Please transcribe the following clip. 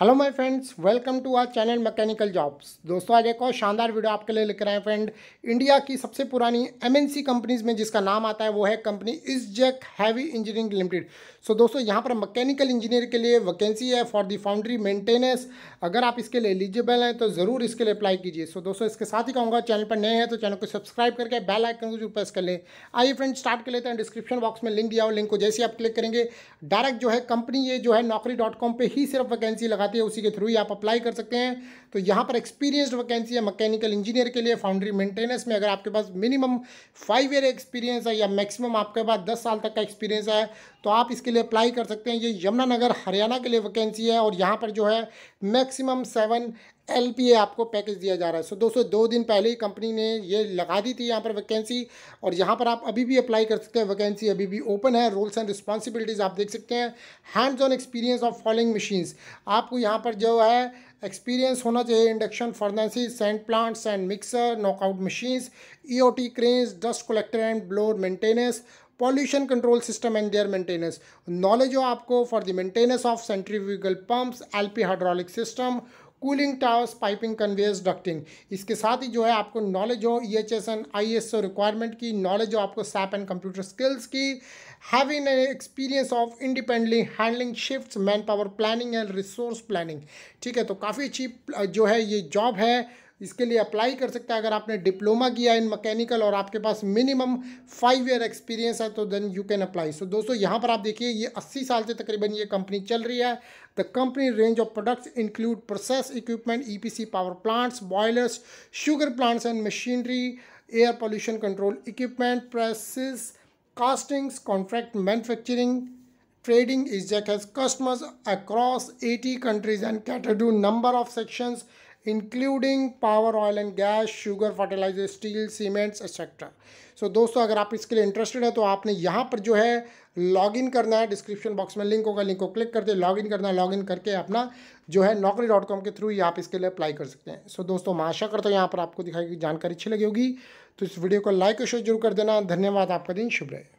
hello my friends welcome to our channel mechanical jobs दोस्तों आज एक और शानदार वीडियो आपके लिए लेकर आए फ्रेंड इंडिया की सबसे पुरानी एमएनसी कंपनीज में जिसका नाम आता है वो है company Jack heavy engineering limited so दोस्तों यहाँ पर मैकेनिकल इंजीनियर के लिए वैकेंसी है फॉर दी फाउंड्री मेंटेनेंस अगर आप इसके लिए एलिजिबल हैं तो ज़रूर इसके लिए अप्लाई कीजिए सो दोस्तों इसके साथ ही कहूँगा चैनल पर नए हैं तो चैनल को सब्सक्राइब करके बेल आइकन को जरूर प्रेस कर लें आइए फ्रेंड स्टार्ट कर लेते हैं डिस्क्रिप्शन बॉक्स में लिंक दिया हो लिंक को जैसे आप क्लिक करेंगे डायरेक्ट जो है कंपनी ये जो है नौकरी डॉट कॉम पर ही सिर्फ वैकेंसी लगा लगाती है उसी के थ्रू ही आप अप्लाई कर सकते हैं तो यहाँ पर एक्सपीरियंसड वैकेंसी है मैकेनिकल इंजीनियर के लिए फाउंड्री मेंटेनेंस में अगर आपके पास मिनिमम फाइव ईयर एक्सपीरियंस है या मैक्सिमम आपके पास दस साल तक का एक्सपीरियंस है तो आप इसके लिए अप्लाई कर सकते हैं ये यमुनानगर हरियाणा के लिए वैकेंसी है और यहाँ पर जो है मैक्सिमम सेवन एल आपको पैकेज दिया जा रहा है सो so, दोस्तों दो दिन पहले ही कंपनी ने ये लगा दी थी यहाँ पर वैकेंसी और यहाँ पर आप अभी भी अप्लाई कर सकते हैं वैकेंसी अभी भी ओपन है रोल्स एंड रिस्पॉन्सिबिलिटीज़ आप देख सकते हैं hands on experience of following machines आपको यहाँ पर जो है एक्सपीरियंस होना चाहिए induction furnaces sand plants and mixer knockout machines E O T cranes dust collector and blower maintenance pollution control system and their maintenance knowledge हो आपको for the maintenance of centrifugal pumps LP hydraulic system cooling towers piping conveyors ducting इसके साथ ही जो है आपको knowledge हो E H S N आई S O requirement की नॉलेज हो आपको सैप एंड कंप्यूटर स्किल्स की having an experience of independently handling shift manpower planning and resource planning ठीक है तो काफ़ी अच्छी जो है ये जॉब है इसके लिए अप्लाई कर सकते हैं अगर आपने डिप्लोमा किया इन मैकेनिकल और आपके पास मिनिमम फाइव ईयर एक्सपीरियंस है तो then you can apply so दोस्तों यहाँ पर आप देखिए ये अस्सी साल से तकरीबन ये कंपनी चल रही है the company range of products include process equipment e power plants boilers sugar plants and machinery air pollution control equipment castings contract contract trading is Jack has customers across 80 countries and cater to number of sections including power oil and gas sugar fertilizer steel cements etcetera so दोस्तों अगर आप इसके लिए interested है तो आपने यहाँ पर जो है लॉग इन करना है डिस्क्रिप्शन बॉक्स में लिंक होगा लिंक को क्लिक करके लॉग इन करना है लॉग इन करके अपना जो है नौकरी डॉट कॉम के थ्रू ही आप इसके लिए अप्लाई कर सकते हैं सो so, दोस्तों मैं आशा करता हूँ यहाँ पर आपको दिखाई गई जानकारी अच्छी लगी होगी तो इस वीडियो को लाइक और शेयर जरूर कर देना धन्यवाद आपका दिन शुभ रहे